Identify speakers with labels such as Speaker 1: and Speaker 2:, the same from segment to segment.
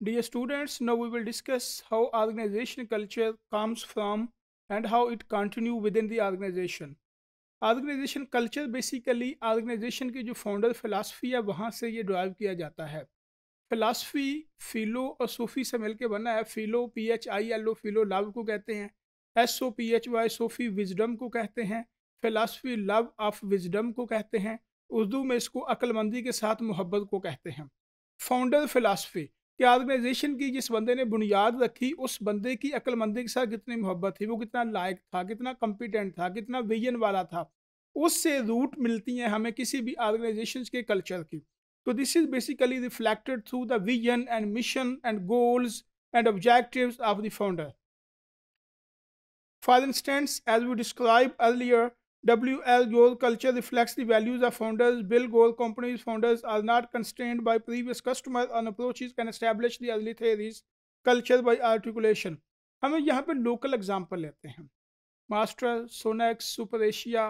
Speaker 1: Dear students, now we will discuss how organization culture comes from and how it continue within the organization. Organization culture basically organization की जो founder philosophy है वहाँ से ये derive किया जाता है philosophy philo और सूफी से मिलकर बना है philo p h i l o philo love को कहते हैं s o p h y सूफी wisdom को कहते हैं philosophy love of wisdom को कहते हैं उर्दू में इसको अक्लमंदी के साथ मोहब्बत को कहते हैं फाउंडर फिलासफी कि आर्गेनाइजेशन की जिस बंदे ने बुनियाद रखी उस बंदे की अक्लमंदी के साथ कितनी मोहब्बत थी वो कितना लायक था कितना कॉम्पिटेंट था कितना विजन वाला था उससे रूट मिलती हैं हमें किसी भी ऑर्गेनाइजेशन के कल्चर की तो this is basically reflected through the vision and mission and goals and objective of the founder for instance as we describe earlier W L Gore culture reflects the values of founders Bill Gore companies founders are not constrained by previous customer on approaches can establish the early theories culture by articulation हम यहाँ पर local example लेते हैं master सोनेक्स super Asia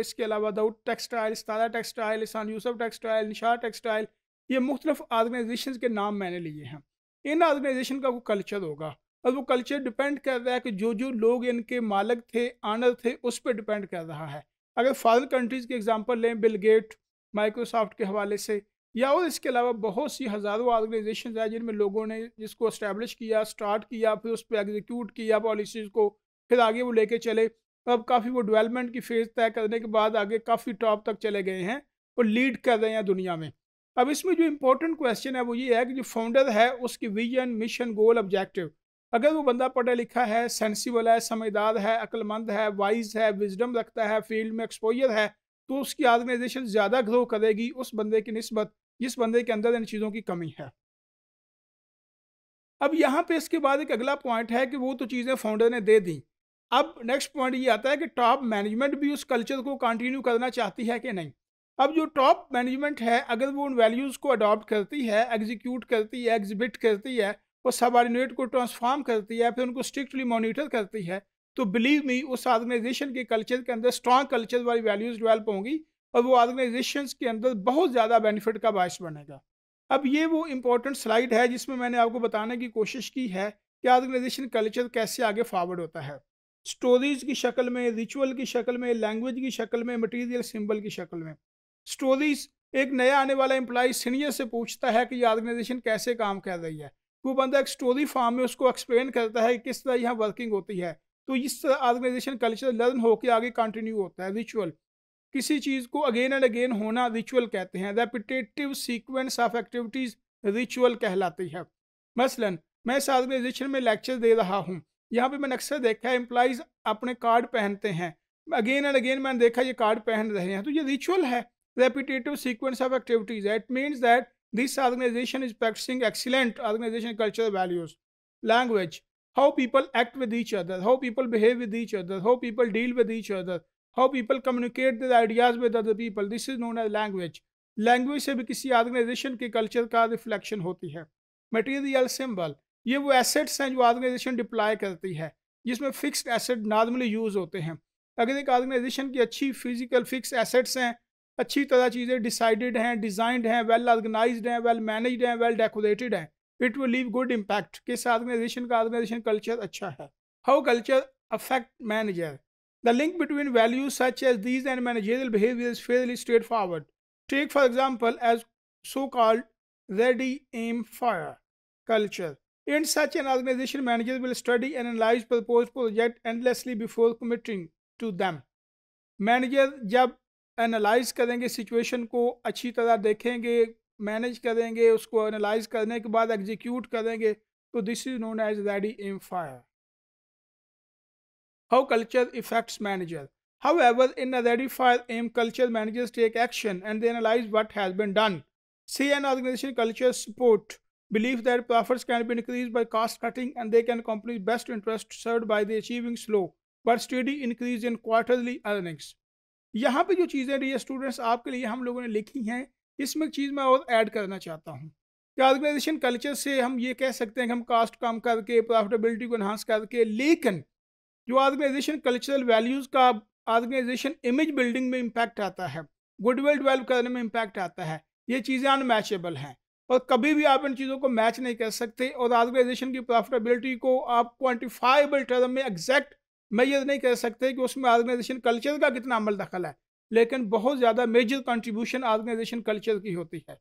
Speaker 1: इसके अलावा दउ textile Tara textile Ehsan Yusuf textile Nisha textile ये मुख्तलिफ आर्गनाइजेशन के नाम मैंने लिए हैं इन आर्गनाइजेशन का कोई कल्चर होगा और वो कल्चर डिपेंड कर रहा है कि जो जो लोग इनके मालक थे आनर थे उस पर डिपेंड कर रहा है अगर फॉरन कंट्रीज़ की एग्जाम्पल लें बिल गेट माइक्रोसॉफ्ट के हवाले से या और इसके अलावा बहुत सी हज़ारों ऑर्गेनाइजेशन हैं जिनमें लोगों ने जिसको इस्टेब्लिश किया स्टार्ट किया फिर उस पर एग्जीक्यूट किया पॉलिसीज़ को फिर आगे वो लेके चले अब काफ़ी वो डेवलपमेंट की फेज़ तय करने के बाद आगे काफ़ी टॉप तक चले गए हैं और लीड कर रहे हैं दुनिया में अब इसमें जो इम्पोर्टेंट क्वेश्चन है वो ये है कि जो फाउंडर है उसकी विजन मिशन गोल ऑब्जेक्टिव अगर वो बंदा पढ़ा लिखा है सेंसिबल है समझदार है अक्लमंद है वाइज है विजडम रखता है फील्ड में एक्सपोजर है तो उसकी आर्गेनाइजेशन ज़्यादा ग्रो करेगी उस बंदे की नस्बत जिस बंदे के अंदर इन चीज़ों की कमी है अब यहाँ पे इसके बाद एक अगला पॉइंट है कि वो तो चीज़ें फाउंडर ने दे दी अब नेक्स्ट पॉइंट ये आता है कि टॉप मैनेजमेंट भी उस कल्चर को कंटिन्यू करना चाहती है कि नहीं अब जो टॉप मैनेजमेंट है अगर वो उन वैल्यूज़ को अडॉप्ट करती है एग्जीक्यूट करती है एग्जिबिट करती है वो सबॉर्डिनेट को ट्रांसफॉर्म करती है फिर उनको स्ट्रिक्टली मॉनिटर करती है तो बिलीव मी उस ऑर्गेनाइजेशन के कल्चर के अंदर स्ट्रॉन्ग कल्चर वाली वैल्यूज डिवेल्प होंगी और वो ऑर्गेनाइजेशन के अंदर बहुत ज़्यादा बेनिफिट का बायस बनेगा अब ये वो इम्पोर्टेंट स्लाइड है जिसमें मैंने आपको बताने की कोशिश की है कि ऑर्गेनाइजेशन कल्चर कैसे आगे फॉरवर्ड होता है स्टोरीज की शक्ल में रिचुअल की शक्ल में लैंग्वेज की शक्ल में मटेरियल सिंबल की शक्ल में स्टोरीज एक नया आने वाला एम्प्लॉय सीनियर से पूछता है कि ये ऑर्गेनाइजेशन कैसे काम कर रही है वो बंदा एक स्टोरी फार्म में उसको एक्सप्लेन करता है कि किस तरह यहाँ वर्किंग होती है तो इस तरह ऑर्गेनाइजेशन कल्चर लर्न होकर आगे कंटिन्यू होता है रिचुअल किसी चीज़ को अगेन एंड अगेन होना रिचुअल कहते हैं repetitive sequence of activities ritual कहलाती है मसलन मैं इस ऑर्गेनाइजेशन में लेक्चर दे रहा हूँ यहाँ पर मैंने अक्सर देखा है एम्प्लाइज अपने कार्ड पहनते हैं अगेन एंड अगेन मैंने देखा ये कार्ड पहन रहे हैं तो ये रिचुअल है रेपिटेटिव सीक्वेंस ऑफ एक्टिविटीज़ है it means that This organization is practicing excellent organization culture values, language, how people act with each other, how people behave with each other, how people deal with each other, how people communicate their ideas with other people. This is known as language. Language से भी किसी organisation के culture का reflection होती है material symbol ये वो assets हैं जो ऑर्गेनाइजेशन डिप्लाई करती है जिसमें फिक्स्ड एसेट नॉर्मली यूज होते हैं अगर एक ऑर्गेनाइजेशन की अच्छी फिजिकल फिक्स एसेट्स हैं अच्छी तरह चीज़ें डिसाइडेड हैं डिजाइंड हैं वेल ऑर्गेनाइज हैं वेल मैनेज हैं वेल डेकोरेटेड हैं it will leave good impact किस ऑर्गेनाइजेशन का ऑर्गेनाइजेशन कल्चर अच्छा है how culture affect manager the link between values such as these and managerial behaviour fairly straightforward take for example as so called ready aim fire culture in such an organization manager will study and analyse propose project endlessly before committing to them manager जब analyse करेंगे situation को अच्छी तरह देखेंगे manage करेंगे उसको analyse करने के बाद एग्जीक्यूट करेंगे तो this is known as ready aim fire how culture effects manager however in ready fire aim culture manager take action and they analyse what has been done say an organization culture support believe that profit can be increase by cost cutting and they can company best interest serve by the achieving slow but steady increase in quarterly earnings यहाँ पे जो चीज़ें D students आपके लिए हम लोगों ने लिखी हैं इसमें एक चीज़ मैं और ऐड करना चाहता हूँ कि ऑर्गेनाइजेशन कल्चर से हम ये कह सकते हैं कि हम कास्ट कम करके प्रॉफिटेबिलिटी को इन्हांस करके लेकिन जो ऑर्गेनाइजेशन कल्चरल वैल्यूज़ का ऑर्गेनाइजेशन इमेज बिल्डिंग में इम्पैक्ट आता है गुडविल डिवेल्प करने में इम्पैक्ट आता है ये चीज़ें अनमैचेबल हैं और कभी भी आप इन चीज़ों को मैच नहीं कर सकते और ऑर्गेनाइजेशन की प्रॉफिटेबिलिटी को आप क्वान्टिफाइबल टर्म में एग्जैक्ट मैं ये नहीं कह सकते कि उसमें ऑर्गेनाइजेशन कल्चर का कितना अमल दखल है लेकिन बहुत ज़्यादा मेजर कंट्रीब्यूशन ऑर्गेनाइजेशन कल्चर की होती है